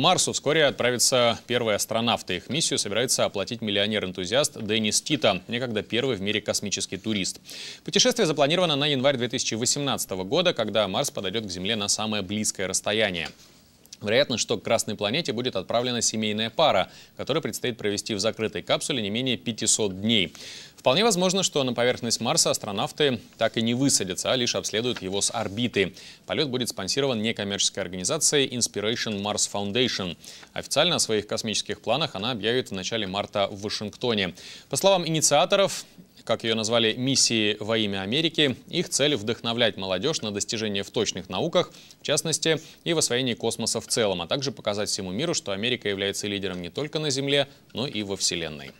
Марсу вскоре отправятся первые астронавты. Их миссию собирается оплатить миллионер-энтузиаст Денис Тита, некогда первый в мире космический турист. Путешествие запланировано на январь 2018 года, когда Марс подойдет к Земле на самое близкое расстояние. Вероятно, что к Красной планете будет отправлена семейная пара, которая предстоит провести в закрытой капсуле не менее 500 дней. Вполне возможно, что на поверхность Марса астронавты так и не высадятся, а лишь обследуют его с орбиты. Полет будет спонсирован некоммерческой организацией Inspiration Mars Foundation. Официально о своих космических планах она объявит в начале марта в Вашингтоне. По словам инициаторов, как ее назвали, миссии во имя Америки. Их цель – вдохновлять молодежь на достижения в точных науках, в частности, и в освоении космоса в целом, а также показать всему миру, что Америка является лидером не только на Земле, но и во Вселенной.